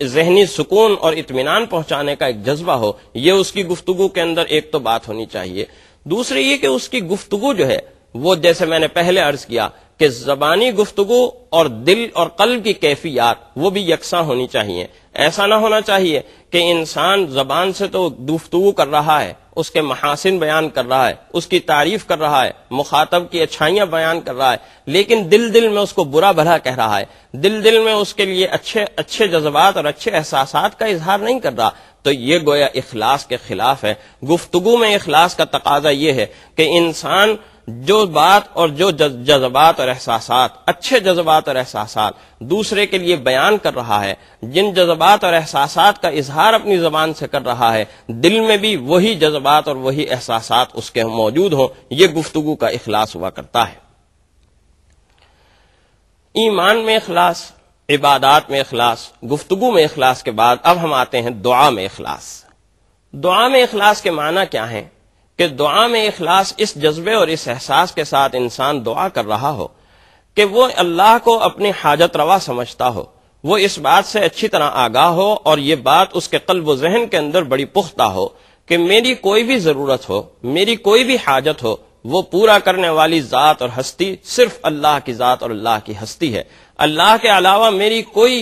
Speaker 1: जहनी सुकून और इतमान पहुंचाने का एक जज्बा हो यह उसकी गुफ्तु के अंदर एक तो बात होनी चाहिए दूसरी ये कि उसकी गुफ्तु जो है वो जैसे मैंने पहले अर्ज किया कि जबानी गुफ्तगु और दिल और कल की कैफियात वो भी यकसा होनी चाहिए ऐसा ना होना चाहिए कि इंसान जबान से तो गुफ्तगु कर रहा है उसके महासिन बयान कर रहा है उसकी तारीफ कर रहा है मुखातब की अच्छाइयां बयान कर रहा है लेकिन दिल दिल में उसको बुरा भला कह रहा है दिल दिल में उसके लिए अच्छे अच्छे जज्बात और अच्छे एहसास का इजहार नहीं कर रहा तो ये गोया इखलास के खिलाफ है गुफ्तगु में इखलास का तकाजा यह है कि इंसान जो बात और जो जज्बात और एहसास अच्छे जज्बात और एहसास दूसरे के लिए बयान कर रहा है जिन जज्बात और एहसास का इजहार अपनी जबान से कर रहा है दिल में भी वही जज्बात और वही एहसास उसके मौजूद हों यह गुफ्तु का अखलास हुआ करता है ईमान में अखलास इबादात में अखलास गुफ्तगु में अखलास के बाद अब हम आते हैं दुआ में अखलास दुआ में अखलास के माना क्या है कि दुआ में इखलास इस जज्बे और इस एहसास के साथ इंसान दुआ कर रहा हो कि वो अल्लाह को अपनी हाजत रवा समझता हो वो इस बात से अच्छी तरह आगाह हो और ये बात उसके कल्ब जहन के अंदर बड़ी पुख्ता हो कि मेरी कोई भी जरूरत हो मेरी कोई भी हाजत हो वो पूरा करने वाली जात और हस्ती सिर्फ अल्लाह की जात और अल्लाह की हस्ती है अल्लाह के अलावा मेरी कोई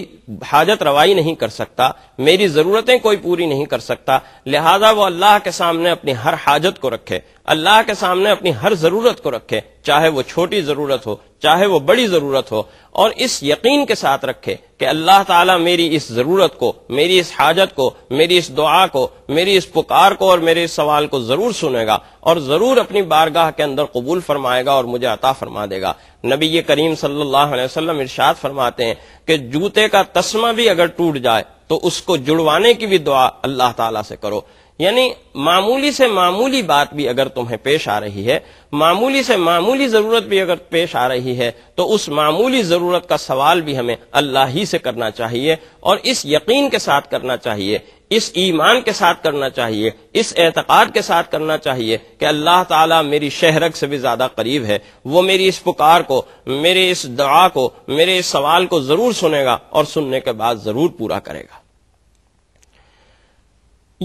Speaker 1: हाजत रवाई नहीं कर सकता मेरी ज़रूरतें कोई पूरी नहीं कर सकता लिहाजा वो अल्लाह के सामने अपनी हर हाजत को रखे अल्लाह के सामने अपनी हर जरूरत को रखे चाहे वो छोटी जरूरत हो चाहे वो बड़ी जरूरत हो और इस यकीन के साथ रखे कि अल्लाह ताला मेरी इस जरूरत को मेरी इस हाजत को मेरी इस दुआ को मेरी इस पुकार को और मेरे इस सवाल को जरूर सुनेगा और जरूर अपनी बारगाह के अंदर कबूल फरमाएगा और मुझे अता फरमा देगा नबी करीम सल्लल्लाहु अलैहि वसल्लम इरशाद फरमाते हैं कि जूते का तस्मा भी अगर टूट जाए तो उसको जुड़वाने की भी दुआ अल्लाह ताला से करो यानी मामूली से मामूली बात भी अगर तुम्हें पेश आ रही है मामूली से मामूली ज़रूरत भी अगर पेश आ रही है तो उस मामूली ज़रूरत का सवाल भी हमें अल्लाह ही से करना चाहिए और इस यकीन के साथ करना चाहिए इस ईमान के साथ करना चाहिए इस एतक़ाद के साथ करना चाहिए कि अल्लाह ताला मेरी शहरक से भी ज़्यादा करीब है वो मेरी इस पुकार को मेरे इस दुआ को मेरे इस सवाल को ज़रूर सुनेगा और सुनने के बाद ज़रूर पूरा करेगा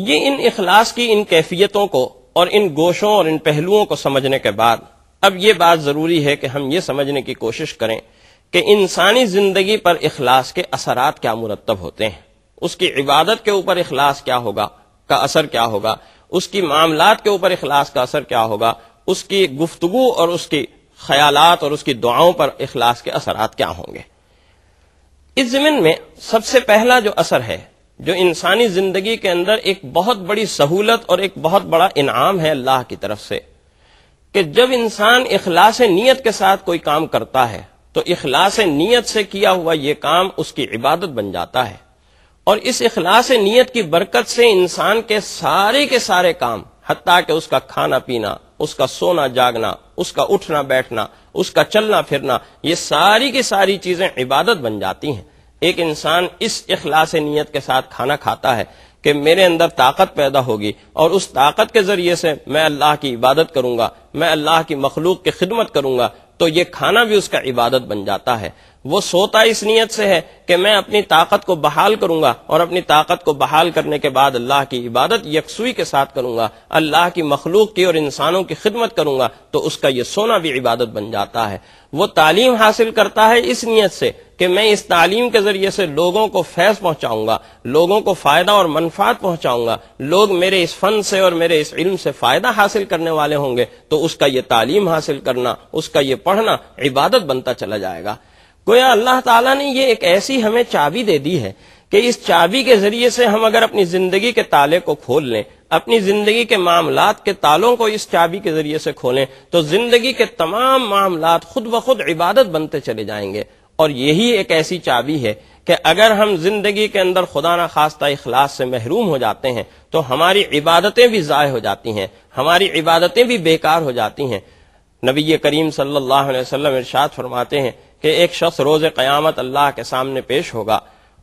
Speaker 1: ये इन इखलास की इन कैफियतों को और इन गोशों और इन पहलुओं को समझने के बाद अब ये बात जरूरी है कि हम ये समझने की कोशिश करें कि इंसानी जिंदगी पर इखलास के असरात क्या मुरतब होते हैं उसकी इबादत के ऊपर इखलास क्या होगा का असर क्या होगा उसकी मामलात के ऊपर इखलास का असर क्या होगा उसकी गुफ्तगु और उसकी ख्याल और उसकी दुआओं पर अखलास के असर क्या होंगे इस जमीन में सबसे पहला जो असर है जो इंसानी जिंदगी के अंदर एक बहुत बड़ी सहूलत और एक बहुत बड़ा इनाम है अल्लाह की तरफ से कि जब इंसान इखलास नीयत के साथ कोई काम करता है तो इखलास नीयत से किया हुआ यह काम उसकी इबादत बन जाता है और इस इखलास नीयत की बरकत से इंसान के सारे के सारे काम हती के उसका खाना पीना उसका सोना जागना उसका उठना बैठना उसका चलना फिरना ये सारी की सारी चीजें इबादत बन जाती हैं एक इंसान इस अखलास नीयत के साथ खाना खाता है कि मेरे अंदर ताकत पैदा होगी और उस ताकत के जरिए से मैं अल्लाह की इबादत करूंगा मैं अल्लाह की मखलूक की खिदमत करूंगा तो ये खाना भी उसका इबादत बन जाता है वो सोता इस नीयत से है कि मैं अपनी ताकत को बहाल करूंगा और अपनी ताकत को बहाल करने के बाद अल्लाह की इबादत यकसुई के साथ करूंगा अल्लाह की मखलूक की और इंसानों की खिदमत करूंगा तो उसका यह सोना भी इबादत बन जाता है वो तालीम हासिल करता है इस नीयत से कि मैं इस तालीम के जरिए से लोगों को फैज पहुंचाऊंगा लोगों को फायदा और मनफात पहुंचाऊंगा लोग मेरे इस फन से और मेरे इस इल्म से फायदा हासिल करने वाले होंगे तो उसका ये तालीम हासिल करना उसका ये पढ़ना इबादत बनता चला जाएगा गोया अल्लाह ताला ने ये एक ऐसी हमें चाबी दे दी है कि इस चाबी के जरिए से हम अगर अपनी जिंदगी के ताले को खोल लें अपनी जिंदगी के मामला के तालों को इस चाबी के जरिए से खोलें तो जिंदगी के तमाम मामला खुद ब खुद इबादत बनते चले जाएंगे और यही एक ऐसी चाबी है कि अगर हम जिंदगी के अंदर खुदा न खास्ता इखलास से महरूम हो जाते हैं तो हमारी इबादतें भी ज़ाय हो जाती हैं हमारी इबादतें भी बेकार हो जाती हैं नबी करीम सल्लल्लाहु अलैहि वसल्लम इरशाद फरमाते हैं कि एक शख्स रोज क्यामत अल्लाह के सामने पेश होगा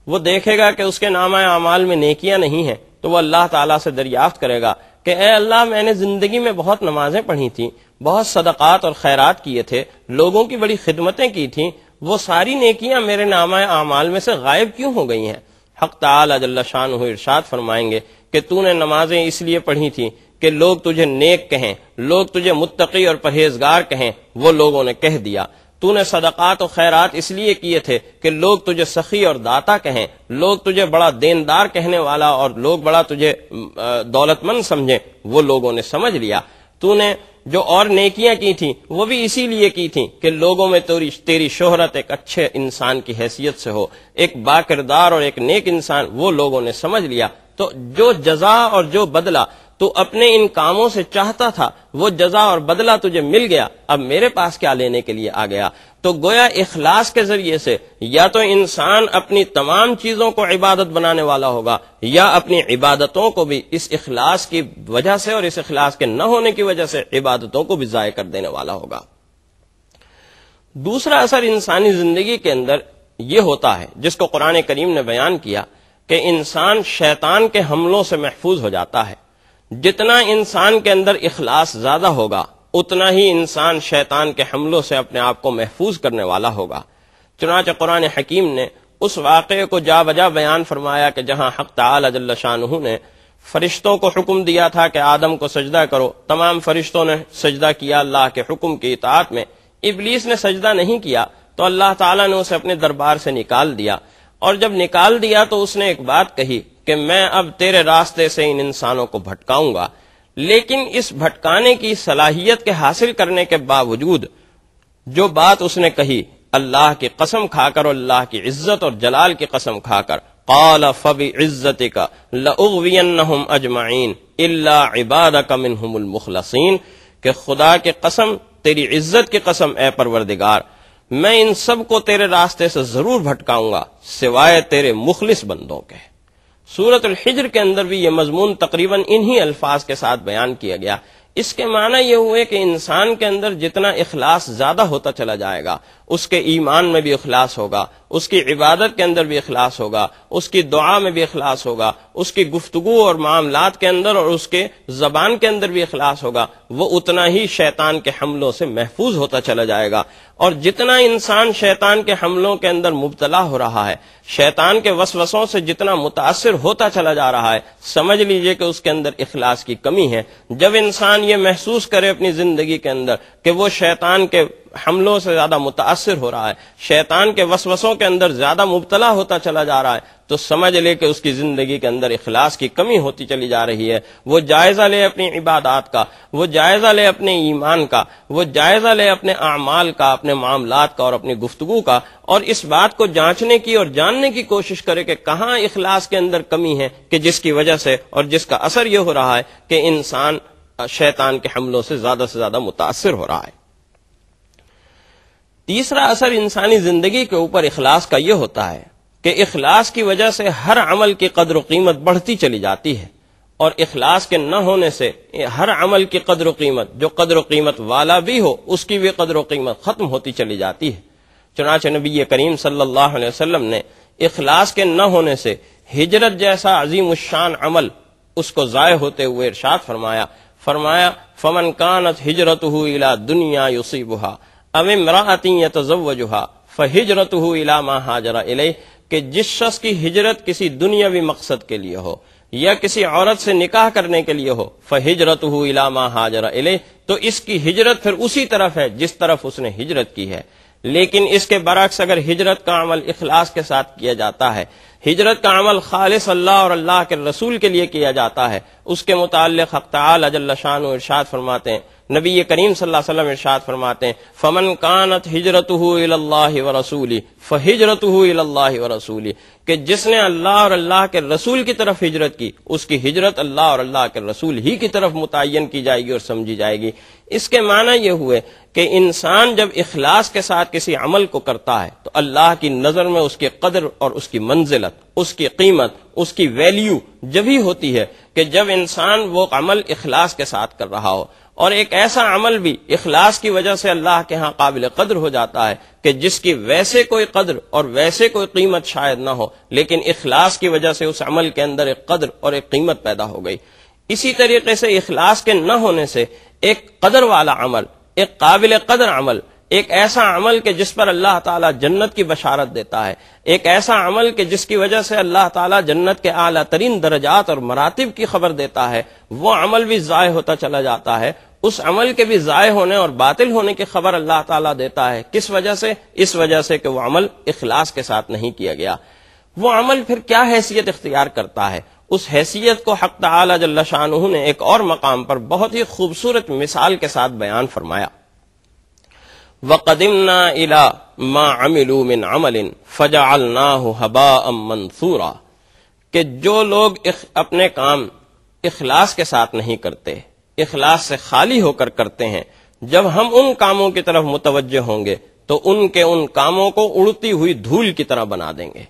Speaker 1: वो देखेगा कि उसके नाम अमाल में नेकियां नहीं हैं तो वो अल्लाह तला से दरियाफ्त करेगा कि ए अल्लाह मैंने जिंदगी में बहुत नमाजें पढ़ी थी बहुत सदक़ात और खैरात किए थे लोगों की बड़ी खिदमतें की थी वो सारी नेकियां मेरे नामा अमाल में से गायब क्यों हो गई हैं हक तजल्ला शान इर्शाद फरमाएंगे कि ने नमाजें इसलिए पढ़ी थी कि लोग तुझे नेक कहें लोग तुझे मुतकी और परहेजगार कहें वो लोगों ने कह दिया तूने सदक़ात और खैरात इसलिए किए थे कि लोग तुझे सखी और दाता कहें लोग तुझे बड़ा देनदार कहने वाला और लोग बड़ा तुझे दौलतमंद समझें वो लोगों ने समझ लिया तूने जो और नेकियां की थी वो भी इसीलिए की थी कि लोगों में तेरी तेरी शोहरत एक अच्छे इंसान की हैसियत से हो एक बाकिरदार और एक नेक इंसान वो लोगों ने समझ लिया तो जो जजा और जो बदला तो अपने इन कामों से चाहता था वो जजा और बदला तुझे मिल गया अब मेरे पास क्या लेने के लिए आ गया तो गोया इखलास के जरिए से या तो इंसान अपनी तमाम चीजों को इबादत बनाने वाला होगा या अपनी इबादतों को भी इस इखलास की वजह से और इस इखलास के न होने की वजह से इबादतों को भी जाय कर देने वाला होगा दूसरा असर इंसानी जिंदगी के अंदर यह होता है जिसको कुरान करीम ने बयान किया कि इंसान शैतान के हमलों से महफूज हो जाता है जितना इंसान के अंदर इखलास ज्यादा होगा उतना ही इंसान शैतान के हमलों से अपने आप को महफूज करने वाला होगा चुनाच कुरान हकीम ने उस वाक़े को जा बजा बयान फरमाया कि जहां हक तल शाह ने फरिश्तों को हुक्म दिया था कि आदम को सजदा करो तमाम फरिश्तों ने सजदा किया अल्लाह के हुक्म की इतात में इबलीस ने सजदा नहीं किया तो अल्लाह ताला ने उसे अपने दरबार से निकाल दिया और जब निकाल दिया तो उसने एक बात कही कि मैं अब तेरे रास्ते से इन इंसानों को भटकाऊंगा लेकिन इस भटकाने की सलाहियत के हासिल करने के बावजूद जो बात उसने कही अल्लाह की कसम खाकर अल्लाह की इज्जत और जलाल की कसम खाकर काल फबी इज्जत का लम अजमाइन अल्ला इबाद कमिन मुखलसिन के खुदा के कसम तेरी इज्जत की कसम ए परवरदिगार मैं इन सब को तेरे रास्ते से जरूर भटकाऊंगा सिवाय तेरे मुखलिस बंदों के सूरत हिजर के अंदर भी यह मजमून तकरीबन इन्हीं अल्फाज के साथ बयान किया गया इसके माना यह हुए कि इंसान के अंदर जितना इखलास ज्यादा होता चला जाएगा उसके ईमान में भी अखलास होगा उसकी इबादत के अंदर भी अखलास होगा उसकी दुआ में भी अखलास होगा उसकी गुफ्तु और मामला के अंदर और उसके जबान के अंदर भी अखलास होगा वह उतना ही शैतान के हमलों से महफूज होता चला जाएगा और जितना इंसान शैतान के हमलों के अंदर मुबतला हो रहा है शैतान के वसवसों से जितना मुतासर होता चला जा रहा है समझ लीजिए कि उसके अंदर अखलास की कमी है जब इंसान ये महसूस करे अपनी जिंदगी के अंदर कि वो शैतान के हमलों से ज्यादा मुतासर हो रहा है शैतान के वसवसों के अंदर ज्यादा मुबतला होता चला जा रहा है तो समझ ले कि उसकी जिंदगी के अंदर इखलास की कमी होती चली जा रही है वो जायजा ले अपनी इबादात का वो जायजा ले अपने ईमान का वो जायजा ले अपने अमाल का अपने मामला का और अपनी गुफ्तगु का और इस बात को जांचने की और जानने की कोशिश करे कि कहाँ इखलास के अंदर कमी है कि जिसकी वजह से और जिसका असर यह हो रहा है कि इंसान शैतान के हमलों से ज्यादा से ज्यादा मुतासर हो रहा है तीसरा असर इंसानी जिंदगी के ऊपर इखलास का यह होता है कि इखलास की वजह से हर अमल की कदर कीमत बढ़ती चली जाती है और इखलास के न होने से हर अमल की कदर कीमत जो कदर कीमत वाला भी हो उसकी भी कदर कीमत खत्म होती चली जाती है चुनाच नबी करीम सल्लल्लाहु अलैहि वसल्लम ने इखलास के न होने से हिजरत जैसा अजीम शान अमल उसको ज़ाय होते हुए इर्शाद फरमाया फरमाया फमन कानत हिजरत इला दुनिया युसीबहा अवमराती यतजवजुहा फ़हिजरत इला मा हाजरा इले के जिस शख्स की हिजरत किसी दुनियावी मकसद के लिए हो या किसी औरत से निकाह करने के लिए हो फिजरत इला मा हाजरा इले तो इसकी हिजरत फिर उसी तरफ है जिस तरफ उसने हिजरत की है लेकिन इसके बरक्स अगर हिजरत का अमल इखलास के साथ किया जाता है हिजरत का अमल खालिस अल्लाह और अल्लाह के रसूल के लिए किया जाता है उसके मुताल हक अजल शान इर्शाद फरमाते हैं नबी करीम सल्लम इर्शाद फरमाते हैं फमन कानत हिजरत व रसूली फ हिजरत व रसूली के जिसने अल्लाह और अल्लाह के रसूल की तरफ हिजरत की उसकी हिजरत अल्लाह और अल्लाह के रसूल ही की तरफ मुतन की जाएगी और समझी जाएगी इसके माना यह हुए कि इंसान जब इखलास के साथ किसी अमल को करता है तो अल्लाह की नज़र में उसकी कदर और उसकी मंजिलत उसकी कीमत उसकी वैल्यू जब ही होती है कि जब इंसान वो अमल इखलास के साथ कर रहा हो और एक ऐसा अमल भी इखलास की वजह से अल्लाह के यहाँ काबिल कदर हो जाता है कि जिसकी वैसे कोई कदर और वैसे कोई कीमत शायद ना हो लेकिन इखलास की वजह से उस अमल के अंदर एक कदर और एक कीमत पैदा हो गई इसी तरीके से इखलास के न होने से एक कदर वाला अमल एक काबिल कदर अमल एक ऐसा अमल के जिस पर अल्लाह ताला जन्नत की बशारत देता है एक ऐसा अमल के जिसकी वजह से अल्लाह ताला जन्नत के आला तरीन दर्जात और मरातब की खबर देता है वो अमल भी ज़ाय होता चला जाता है उस अमल के भी ज़ाय होने और बातिल होने की खबर अल्लाह ताला देता है किस वजह से इस वजह से कि वह अमल इखलास के साथ नहीं किया गया वह अमल फिर क्या हैसियत इख्तियार करता है उस हैसियत को हक तला शाह ने एक और मकाम पर बहुत ही खूबसूरत मिसाल के साथ बयान फरमाया वक़दिमना इला मा अमिलू फजा हबा अम मंसूरा के जो लोग इख, अपने काम इखलास के साथ नहीं करते इखलास से खाली होकर करते हैं जब हम उन कामों की तरफ मुतवजह होंगे तो उनके उन कामों को उड़ती हुई धूल की तरह बना देंगे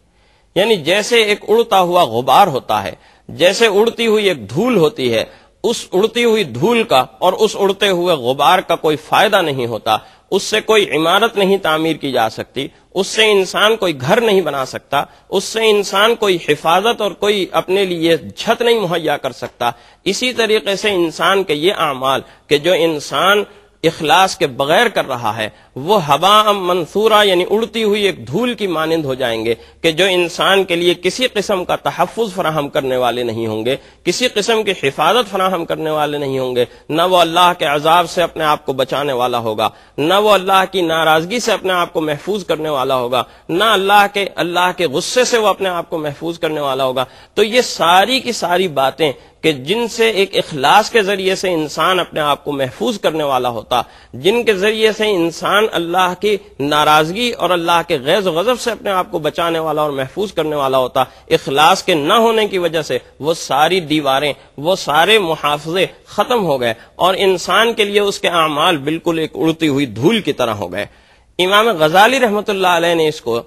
Speaker 1: यानी जैसे एक उड़ता हुआ गुबार होता है जैसे उड़ती हुई एक धूल होती है उस उड़ती हुई धूल का और उस उड़ते हुए गुबार का कोई फायदा नहीं होता उससे कोई इमारत नहीं तामीर की जा सकती उससे इंसान कोई घर नहीं बना सकता उससे इंसान कोई हिफाजत और कोई अपने लिए छत नहीं मुहैया कर सकता इसी तरीके से इंसान के ये अमाल के जो इंसान इखलास के बगैर कर रहा है वो हवा मंसूरा यानी उड़ती हुई एक धूल की मानंद हो जाएंगे कि जो इंसान के लिए किसी किस्म का तहफ़ फराहम करने वाले नहीं होंगे किसी किस्म की हिफाजत फराहम करने वाले नहीं होंगे न वो अल्लाह के अजाब से अपने आप को बचाने वाला होगा न वो अल्लाह की नाराजगी से अपने आप को महफूज करने वाला होगा न अल्लाह के अल्लाह के गुस्से से वो अपने आप को महफूज करने वाला होगा तो ये सारी की सारी बातें कि जिनसे एक अखलास के जरिए से इंसान अपने आप को महफूज करने वाला होता जिनके जरिए से इंसान अल्लाह की नाराजगी और अल्लाह के गैज गजब से अपने आप को बचाने वाला और महफूज करने वाला होता अखलास के न होने की वजह से वो सारी दीवारें वो सारे मुहाफजे खत्म हो गए और इंसान के लिए उसके अमाल बिल्कुल एक उड़ती हुई धूल की तरह हो गए इमाम गजाली रहमत ने इसको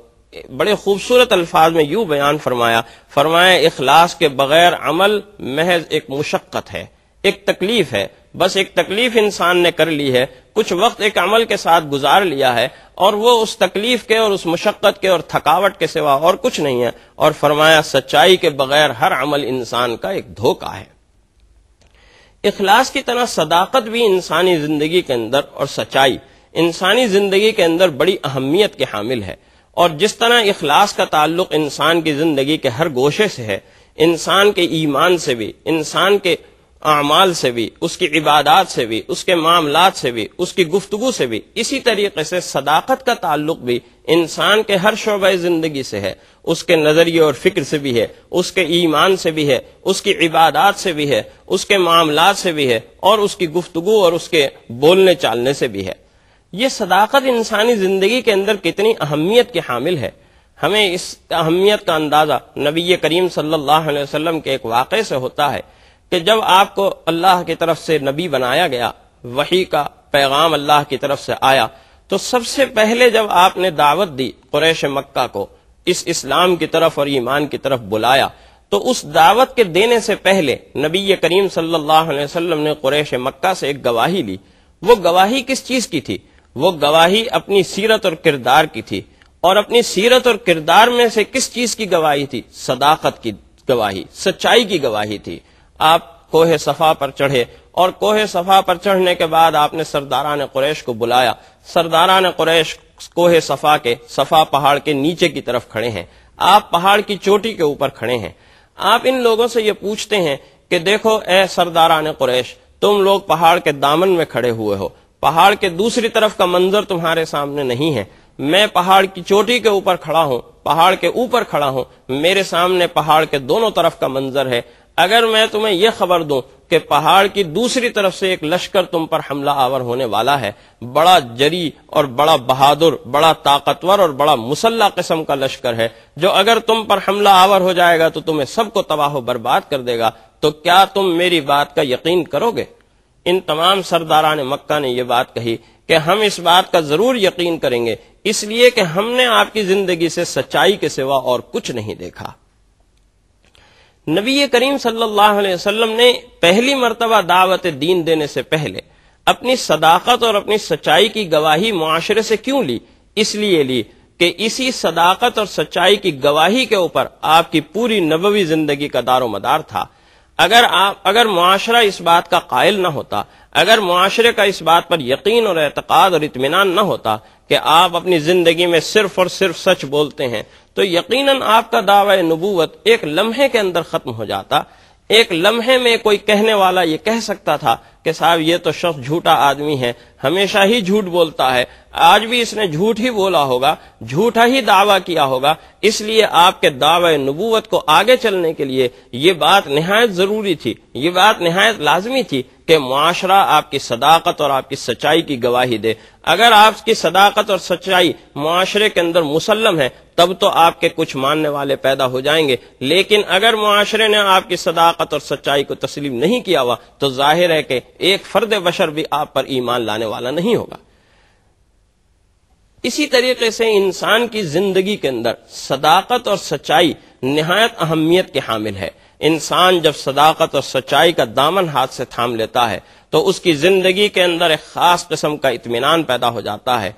Speaker 1: बड़े खूबसूरत अल्फाज में यू बयान फरमाया फरमाया इखलास के बगैर अमल महज एक मुशक्क़त है एक तकलीफ है बस एक तकलीफ इंसान ने कर ली है कुछ वक्त एक अमल के साथ गुजार लिया है और वो उस तकलीफ के और उस मुशक्क़त के और थकावट के सिवा और कुछ नहीं है और फरमाया सच्चाई के बगैर हर अमल इंसान का एक धोखा है इखलास की तरह सदाकत भी इंसानी जिंदगी के अंदर और सच्चाई इंसानी जिंदगी के अंदर बड़ी अहमियत के हामिल है और जिस तरह इखलास का ताल्लुक इंसान की जिंदगी के हर गोशे से है इंसान के ईमान से भी इंसान के अमाल से भी उसकी इबादत से भी उसके मामला से भी उसकी गुफ्तगु से भी इसी तरीके से सदाकत का ताल्लुक भी इंसान के हर शोबे जिंदगी से है उसके नजरिए और फिक्र से भी है उसके ईमान से भी है उसकी इबादत से भी है उसके मामला से भी है और उसकी गुफ्तगु और उसके बोलने चालने से भी है ये सदाकत इंसानी जिंदगी के अंदर कितनी अहमियत के हामिल है हमें इस अहमियत का अंदाज़ा नबी करीम सल्लल्लाहु अलैहि वसल्लम के एक वाक़े से होता है कि जब आपको अल्लाह की तरफ से नबी बनाया गया वही का पैगाम अल्लाह की तरफ से आया तो सबसे पहले जब आपने दावत दी कुरैश मक्का को इस इस्लाम की तरफ और ईमान की तरफ बुलाया तो उस दावत के देने से पहले नबी करीम सल्लल्लाहु अलैहि वसल्लम ने कुरैश मक्का से एक गवाही ली वो गवाही किस चीज़ की थी वो गवाही अपनी सीरत और किरदार की थी और अपनी सीरत और किरदार में से किस चीज की गवाही थी सदाकत की गवाही सच्चाई की गवाही थी आप कोहे सफा पर चढ़े और कोहे सफा पर चढ़ने के बाद आपने ने कुरैश को बुलाया सरदारान कुरैश कोहे सफा के सफा पहाड़ के नीचे की तरफ खड़े हैं आप पहाड़ की चोटी के ऊपर खड़े हैं आप इन लोगों से ये पूछते हैं कि देखो ए सरदारान कुरैश तुम लोग पहाड़ के दामन में खड़े हुए हो पहाड़ के दूसरी तरफ का मंजर तुम्हारे सामने नहीं है मैं पहाड़ की चोटी के ऊपर खड़ा हूं पहाड़ के ऊपर खड़ा हूं मेरे सामने पहाड़ के दोनों तरफ का मंजर है अगर मैं तुम्हें यह खबर दूं कि पहाड़ की दूसरी तरफ से एक लश्कर तुम पर हमला आवर होने वाला है बड़ा जरी और बड़ा बहादुर बड़ा ताकतवर और बड़ा मुसल्ला किस्म का लश्कर है जो अगर तुम पर हमला आवर हो जाएगा तो तुम्हें सबको तबाह बर्बाद कर देगा तो क्या तुम मेरी बात का यकीन करोगे इन तमाम सरदारान मक्का ने यह बात कही कि हम इस बात का जरूर यकीन करेंगे इसलिए कि हमने आपकी जिंदगी से सच्चाई के सिवा और कुछ नहीं देखा नबी करीम सल्लल्लाहु अलैहि वसल्लम ने पहली मरतबा दावत दीन देने से पहले अपनी सदाकत और अपनी सच्चाई की गवाही माशरे से क्यों ली इसलिए ली कि इसी सदाकत और सच्चाई की गवाही के ऊपर आपकी पूरी नबवी जिंदगी का दारो मदार था अगर आप अगर मुआरा इस बात का कायल ना होता अगर मुआरे का इस बात पर यकीन और एतक़ाद और इतमान न होता कि आप अपनी ज़िंदगी में सिर्फ और सिर्फ सच बोलते हैं तो यकीन आपका दावा नबूवत एक लम्हे के अंदर ख़त्म हो जाता एक लम्हे में कोई कहने वाला ये कह सकता था कि साहब ये तो शख्स झूठा आदमी है हमेशा ही झूठ बोलता है आज भी इसने झूठ ही बोला होगा झूठा ही दावा किया होगा इसलिए आपके दावे नबूवत को आगे चलने के लिए ये बात नहायत जरूरी थी ये बात निहायत लाजमी थी कि मुआशरा आपकी सदाकत और आपकी सच्चाई की गवाही दे अगर आपकी सदाकत और सच्चाई मुआशरे के अंदर मुसलम है तब तो आपके कुछ मानने वाले पैदा हो जाएंगे लेकिन अगर मुआरे ने आपकी सदाकत और सच्चाई को तस्लीम नहीं किया हुआ तो जाहिर है कि एक फर्द बशर भी आप पर ईमान लाने वाला नहीं होगा इसी तरीके से इंसान की जिंदगी के अंदर सदाकत और सच्चाई नहायत अहमियत के हामिल है इंसान जब सदाकत और सच्चाई का दामन हाथ से थाम लेता है तो उसकी जिंदगी के अंदर एक खास किस्म का इतमान पैदा हो जाता है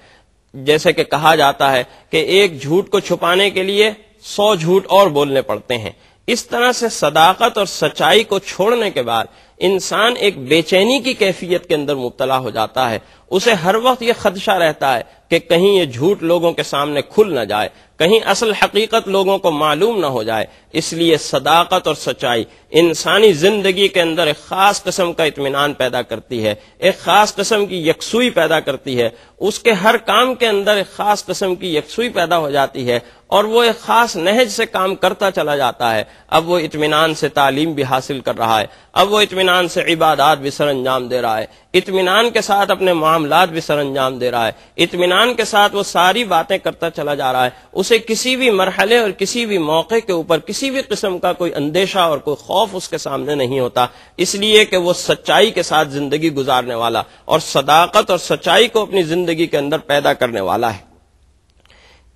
Speaker 1: जैसे कि कहा जाता है कि एक झूठ को छुपाने के लिए सौ झूठ और बोलने पड़ते हैं इस तरह से सदाकत और सच्चाई को छोड़ने के बाद इंसान एक बेचैनी की कैफियत के अंदर मुबतला हो जाता है उसे हर वक्त यह खदशा रहता है कि कहीं ये झूठ लोगों के सामने खुल ना जाए कहीं असल हकीकत लोगों को मालूम ना हो जाए इसलिए सदाकत और सच्चाई इंसानी जिंदगी के अंदर एक खास कस्म का इतमान पैदा करती है एक खास कस्म की यकसुई पैदा करती है उसके हर काम के अंदर एक खास कस्म की यकसुई पैदा हो जाती है और वो एक खास नहज से काम करता चला जाता है अब वो इतमान से तालीम भी हासिल कर रहा है अब वो इतमान से इबादात भी सर अंजाम दे रहा है इतमान के साथ अपने मां मामला भी सर अंजाम दे रहा है इतमान के साथ वो सारी बातें करता चला जा रहा है उसे किसी भी मरहले और किसी भी मौके के ऊपर किसी भी किस्म का कोई अंदेशा और कोई खौफ उसके सामने नहीं होता इसलिए कि वो सच्चाई के साथ जिंदगी गुजारने वाला और सदाकत और सच्चाई को अपनी जिंदगी के अंदर पैदा करने वाला है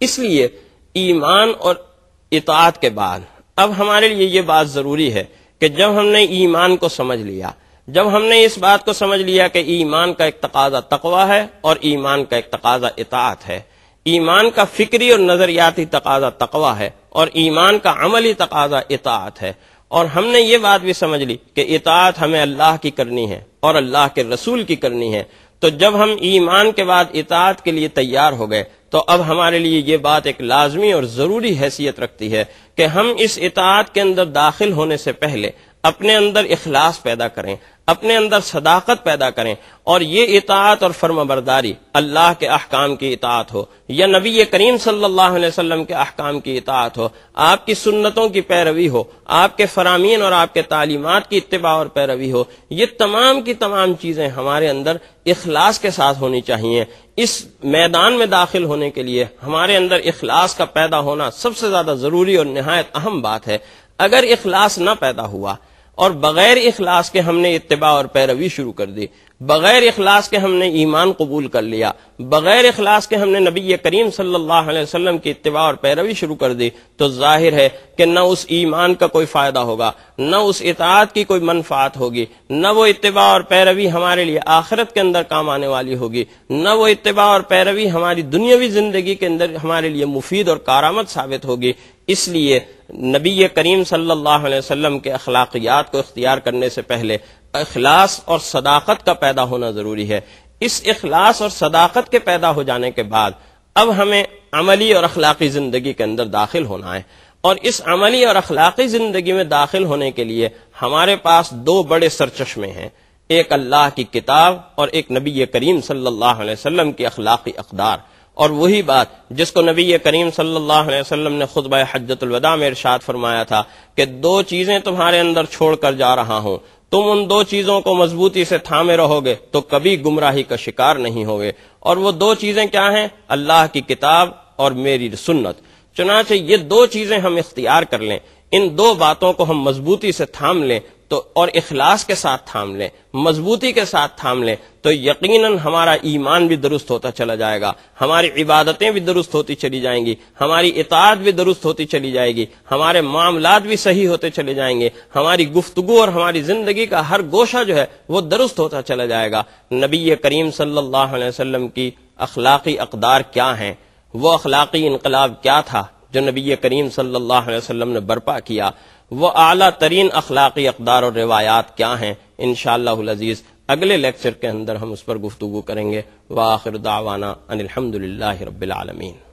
Speaker 1: इसलिए ईमान और इतात के बाद अब हमारे लिए ये बात जरूरी है कि जब हमने ईमान को समझ लिया जब हमने इस बात को समझ लिया कि ईमान का एक तकाजा तकवा है और ईमान का एक तकाजा इतात है ईमान का फिक्री और नजरियाती तकाजा तकवा है और ईमान का अमली तकाजा इतात है और हमने ये बात भी समझ ली कि इतात हमें अल्लाह की करनी है और अल्लाह के रसूल की करनी है तो जब हम ईमान के बाद इतात के लिए तैयार हो गए तो अब हमारे लिए ये बात एक लाजमी और ज़रूरी हैसियत रखती है कि हम इस इतात के अंदर दाखिल होने से पहले अपने अंदर इखलास पैदा करें अपने अंदर सदाकत पैदा करें और ये इतात और फर्मबरदारी अल्लाह के अहकाम की इतात हो या नबी करीम सल्लल्लाहु अलैहि वसल्लम के अहकाम की इतात हो आपकी सुन्नतों की पैरवी हो आपके फरामीन और आपके तालीमत की इतबा और पैरवी हो ये तमाम की तमाम चीज़ें हमारे अंदर इखलास के साथ होनी चाहिए इस मैदान में दाखिल होने के लिए हमारे अंदर इखलास का पैदा होना सबसे ज़्यादा ज़रूरी और नहायत अहम बात है अगर इखलास न पैदा हुआ और बगैर इखलास के हमने इतबा और पैरवी शुरू कर दी बगैर इखलास के हमने ईमान कबूल कर लिया बगैर इखलास के हमने नबी करीम सल्लल्लाहु अलैहि वसल्लम की इतबा और पैरवी शुरू कर दी तो जाहिर है कि न उस ईमान का कोई फायदा होगा न उस इतात की कोई मनफात होगी न वो इतबा और पैरवी हमारे लिए आखिरत के अंदर काम आने वाली होगी न वो इतबा और पैरवी हमारी दुनियावी जिंदगी के अंदर हमारे लिए मुफीद और कारामद साबित होगी इसलिए नबी करीम सल्लल्लाहु अलैहि वसल्लम के अखलाकियात को इख्तियार करने से पहले अखलास और सदाकत का पैदा होना ज़रूरी है इस अखलास और सदाकत के पैदा हो जाने के बाद अब हमें अमली और अखलाकी ज़िंदगी के अंदर दाखिल होना है और इस अमली और अखलाकी ज़िंदगी में दाखिल होने के लिए हमारे पास दो बड़े सरचश्मे हैं एक अल्लाह की किताब और एक नबी करीम सल्लल्लाहु अलैहि वसल्लम की अखलाकी अकदार और वही बात जिसको नबी करीम सल्लल्लाहु अलैहि वसल्लम ने खुतब हजतुलवदा में इरशाद फरमाया था कि दो चीजें तुम्हारे अंदर छोड़कर जा रहा हूं तुम उन दो चीजों को मजबूती से थामे रहोगे तो कभी गुमराही का शिकार नहीं होगे और वो दो चीजें क्या हैं अल्लाह की किताब और मेरी सुन्नत चुनाचे ये दो चीजें हम इख्तियार कर लें इन दो बातों को हम मजबूती से थाम लें तो और इखलास के साथ थाम लें मजबूती के साथ थाम लें तो यकीनन हमारा ईमान भी दुरुस्त होता चला जाएगा हमारी इबादतें भी दुरुस्त होती चली जाएंगी हमारी इतात भी दुरुस्त होती चली जाएगी हमारे मामलात भी सही होते चले जाएंगे हमारी गुफ्तगु और हमारी जिंदगी का हर गोशा जो है वो दुरुस्त होता चला जाएगा नबी करीम सल्लल्लाहु अलैहि वसल्लम की अखलाकी अकदार क्या हैं वो अखलाकी इनकलाब क्या था जो नबी करीम सल्लल्लाहु अलैहि वसल्लम ने बर्पा किया वो अला तरीन अखलाकी अकदार और रिवायात क्या हैं इन शजीज़ अगले लेक्चर के अंदर हम उस पर गुफ्तु करेंगे वाखिर दावाना अनिलहमदिल्ला रबालमीन